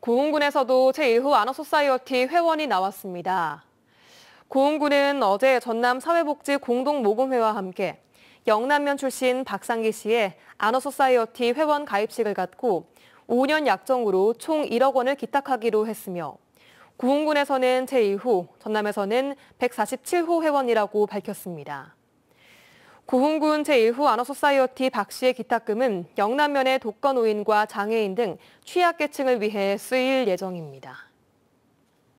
고흥군에서도 제1호 아너소사이어티 회원이 나왔습니다. 고흥군은 어제 전남 사회복지 공동모금회와 함께 영남면 출신 박상기 씨의 아너소사이어티 회원 가입식을 갖고 5년 약정으로 총 1억 원을 기탁하기로 했으며 구흥군에서는 제2호, 전남에서는 147호 회원이라고 밝혔습니다. 고흥군 제1호 아너소사이어티 박 씨의 기탁금은 영남면의 독거노인과 장애인 등 취약계층을 위해 쓰일 예정입니다.